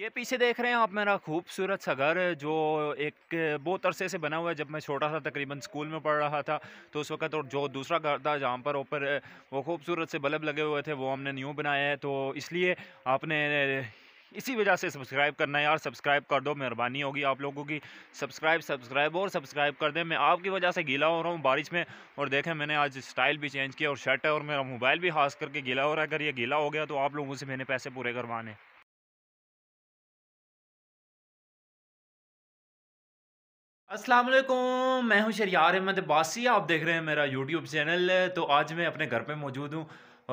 ये पीछे देख रहे हैं आप मेरा खूबसूरत सा घर जो एक बहुत अरसे से बना हुआ है जब मैं छोटा सा तकरीबन स्कूल में पढ़ रहा था तो उस वक्त और जो दूसरा घर था जहाँ पर ऊपर वो खूबसूरत से बल्ब लगे हुए थे वो हमने न्यू बनाया है तो इसलिए आपने इसी वजह से सब्सक्राइब करना है यार सब्सक्राइब कर दो मेहरबानी होगी आप लोगों की सब्सक्राइब सब्सक्राइब और सब्सक्राइब कर दें मैं आपकी वजह से गीला हो रहा हूँ बारिश में और देखें मैंने आज स्टाइल भी चेंज किया और शर्ट है और मेरा मोबाइल भी खास करके गीला हो रहा है अगर ये गीला हो गया तो आप लोगों से मैंने पैसे पूरे करवाने अस्सलाम वालेकुम मैं हूं शरियार अहमद बासी आप देख रहे हैं मेरा यूट्यूब चैनल तो आज मैं अपने घर पे मौजूद हूं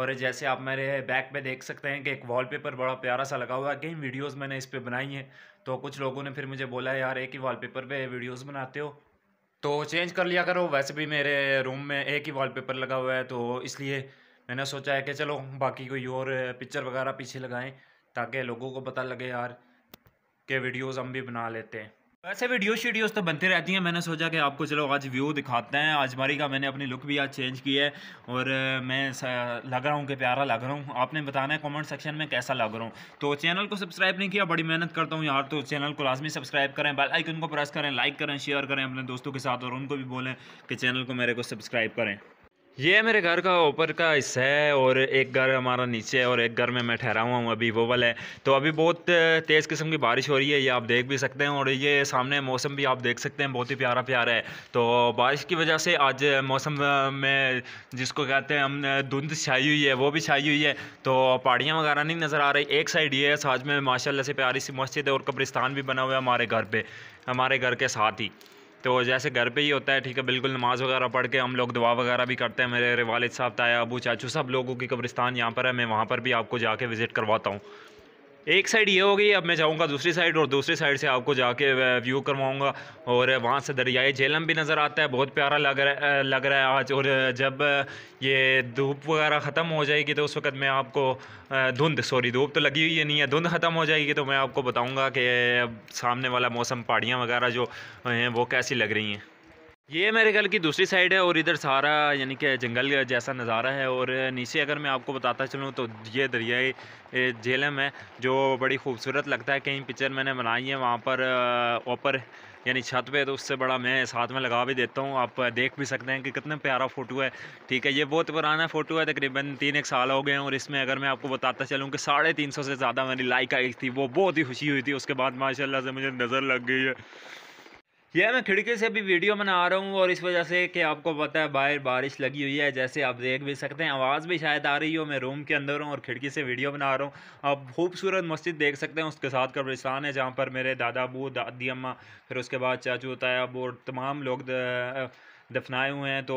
और जैसे आप मेरे बैक पे देख सकते हैं कि एक वॉलपेपर बड़ा प्यारा सा लगा हुआ है कई वीडियोस मैंने इस पे बनाई हैं तो कुछ लोगों ने फिर मुझे बोला यार एक ही वॉलपेपर पे वीडियोस बनाते हो तो चेंज कर लिया करो वैसे भी मेरे रूम में एक ही पेपर लगा हुआ है तो इसलिए मैंने सोचा है कि चलो बाकी कोई और पिक्चर वगैरह पीछे लगाएँ ताकि लोगों को पता लगे यार के वीडियोज़ हम भी बना लेते हैं वैसे वीडियो शीडियोज़ तो बनती रहती हैं मैंने सोचा कि आपको चलो आज व्यू दिखाते हैं आजमारी का मैंने अपनी लुक भी आज चेंज की है और मैं लग रहा हूँ कि प्यारा लग रहा हूँ आपने बताना है कमेंट सेक्शन में कैसा लग रहा हूँ तो चैनल को सब्सक्राइब नहीं किया बड़ी मेहनत करता हूँ यार तो चैनल को लाजमी सब्सक्राइब करें बेल उनको को प्रेस करें लाइक करें शेयर करें अपने दोस्तों के साथ और उनको भी बोलें कि चैनल को मेरे को सब्सक्राइब करें ये मेरे घर का ऊपर का हिस्सा है और एक घर हमारा नीचे है और एक घर में मैं ठहरा हुआ हूँ अभी वो वाला है तो अभी बहुत तेज़ किस्म की बारिश हो रही है ये आप देख भी सकते हैं और ये सामने मौसम भी आप देख सकते हैं बहुत ही प्यारा प्यारा है तो बारिश की वजह से आज मौसम में जिसको कहते हैं हमने धुंध छाई हुई है वो भी छाई हुई है तो पहाड़ियाँ वगैरह नहीं नज़र आ रही एक साइड ये है में माशाला से प्यारी सी मस्जिद है और कब्रिस्तान भी बना हुआ है हमारे घर पर हमारे घर के साथ ही तो जैसे घर पे ही होता है ठीक है बिल्कुल नमाज़ वगैरह पढ़ के हम लोग दुआ वगैरह भी करते हैं मेरे वालिद साहब ताया अबू चाचू सब लोगों की कब्रिस्तान यहाँ पर है मैं वहाँ पर भी आपको जाके विज़िट करवाता हूँ एक साइड ये हो गई अब मैं जाऊंगा दूसरी साइड और दूसरी साइड से आपको जाके व्यू करवाऊंगा और वहाँ से दरियाई झेलम भी नज़र आता है बहुत प्यारा लग रहा लग रहा है आज और जब ये धूप वगैरह ख़त्म हो जाएगी तो उस वक्त मैं आपको धुंध सॉरी धूप तो लगी हुई है नहीं है धुंध ख़त्म हो जाएगी तो मैं आपको बताऊँगा कि सामने वाला मौसम पहाड़ियाँ वगैरह जो हैं वो कैसी लग रही हैं ये मेरे ख्याल की दूसरी साइड है और इधर सारा यानी कि जंगल जैसा नज़ारा है और नीचे अगर मैं आपको बताता चलूँ तो ये दरियाई झेलम है जो बड़ी खूबसूरत लगता है कहीं पिक्चर मैंने बनाई है वहाँ पर ऊपर यानी छत पे तो उससे बड़ा मैं साथ में लगा भी देता हूँ आप देख भी सकते हैं कि कितना प्यारा फ़ोटो है ठीक है ये बहुत पुराना फ़ोटो है तकरीबन तीन एक साल हो गए हैं और इसमें अगर मैं आपको बताता चलूँ कि साढ़े तीन सौ से ज़्यादा मेरी लाइक आई थी वो बहुत ही खुशी हुई थी उसके बाद माशाला से मुझे नज़र लग गई है यह मैं खिड़की से भी वीडियो बना रहा हूँ और इस वजह से कि आपको पता है बाहर बारिश लगी हुई है जैसे आप देख भी सकते हैं आवाज़ भी शायद आ रही हो मैं रूम के अंदर हूँ और खिड़की से वीडियो बना रहा हूँ आप खूबसूरत मस्जिद देख सकते हैं उसके साथ कब्रिस्तान है जहाँ पर मेरे दादा अबू दादी अम्मा फिर उसके बाद चाचू है अब और तमाम लोग दफनाए हुए हैं तो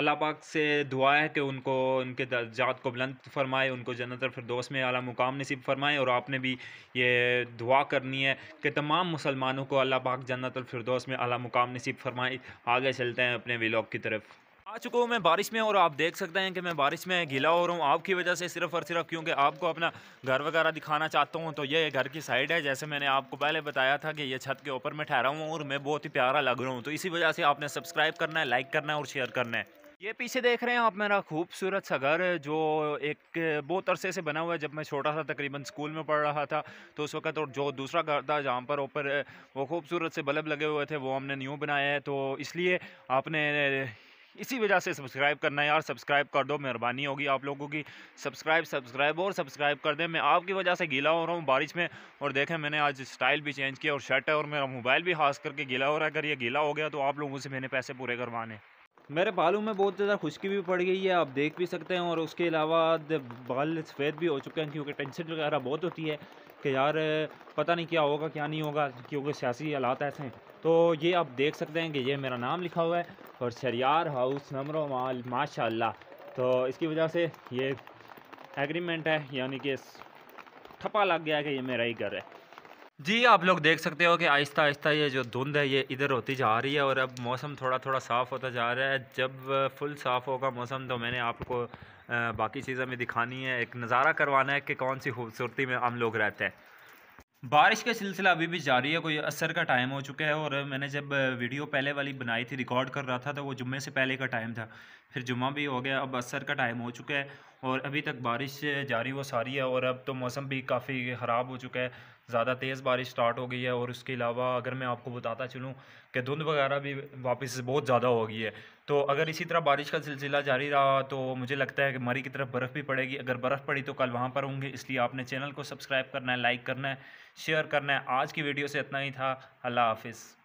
अल्लाह पाक से दुआ है कि उनको उनके दर्जात को बुलंद फरमाए उनको जन्नत फिरदोस में अला मुकाम नसीब फरमाए और आपने भी ये दुआ करनी है कि तमाम मुसलमानों को अल्लाह पाक जन्नत फिरदोस में अला मुकाम नसीब फरमाए आगे चलते हैं अपने विलोक की तरफ आ चुका हूँ मैं बारिश में और आप देख सकते हैं कि मैं बारिश में गीला हो रहा हूँ आपकी वजह से सिर्फ और सिर्फ क्योंकि आपको अपना घर वगैरह दिखाना चाहता हूँ तो ये घर की साइड है जैसे मैंने आपको पहले बताया था कि ये छत के ऊपर मैं ठहरा हूँ और मैं बहुत ही प्यारा लग रहा हूँ तो इसी वजह से आपने सब्सक्राइब करना है लाइक करना है और शेयर करना है ये पीछे देख रहे हैं आप मेरा खूबसूरत सा घर जो एक बहुत अरसे से बना हुआ है जब मैं छोटा था तकरीबन स्कूल में पढ़ रहा था तो उस वक्त और जो दूसरा घर था जहाँ पर ऊपर वो खूबसूरत से बल्ब लगे हुए थे वो हमने न्यू बनाया है तो इसलिए आपने इसी वजह से सब्सक्राइब करना यार सब्सक्राइब कर दो मेहरबानी होगी आप लोगों की सब्सक्राइब सब्सक्राइब और सब्सक्राइब कर दें मैं आपकी वजह से गीला हो रहा हूँ बारिश में और देखें मैंने आज स्टाइल भी चेंज किया और शर्ट है और मेरा मोबाइल भी खास करके गीला हो रहा है अगर ये गीला हो गया तो आप लोगों से मैंने पैसे पूरे करवाने मेरे बालों में बहुत ज़्यादा खुश्की भी पड़ गई है आप देख भी सकते हैं और उसके अलावा बाल सफ़ेद भी हो चुके हैं क्योंकि टेंशन वगैरह बहुत होती है कि यार पता नहीं क्या होगा क्या नहीं होगा क्योंकि सियासी हालात ऐसे हैं तो ये आप देख सकते हैं कि ये मेरा नाम लिखा हुआ है और शरियार हाउस नंबर माल माशा तो इसकी वजह से ये एग्रीमेंट है यानी कि ठपा लग गया है कि ये मेरा ही घर है जी आप लोग देख सकते हो कि आहिस्ता आहिस्ता ये जो धुंध है ये इधर होती जा रही है और अब मौसम थोड़ा थोड़ा साफ़ होता जा रहा है जब फुल साफ़ होगा मौसम तो मैंने आपको बाकी चीज़ें में दिखानी है एक नज़ारा करवाना है कि कौन सी खूबसूरती में हम लोग रहते हैं बारिश का सिलसिला अभी भी जारी है कोई असर का टाइम हो चुका है और मैंने जब वीडियो पहले वाली बनाई थी रिकॉर्ड कर रहा था तो वो जुम्मे से पहले का टाइम था फिर जुम्मा भी हो गया अब असर का टाइम हो चुका है और अभी तक बारिश जारी वो सारी है और अब तो मौसम भी काफ़ी ख़राब हो चुका है ज़्यादा तेज़ बारिश स्टार्ट हो गई है और उसके अलावा अगर मैं आपको बताता चलूँ कि धुंध वगैरह भी वापस बहुत ज़्यादा हो गई है तो अगर इसी तरह बारिश का सिलसिला जारी रहा तो मुझे लगता है कि मरी की तरफ बर्फ़ भी पड़ेगी अगर बर्फ़ पड़ी तो कल वहाँ पर होंगे इसलिए आपने चैनल को सब्सक्राइब करना है लाइक करना है शेयर करना है आज की वीडियो से इतना ही था अल्लाह हाफिज़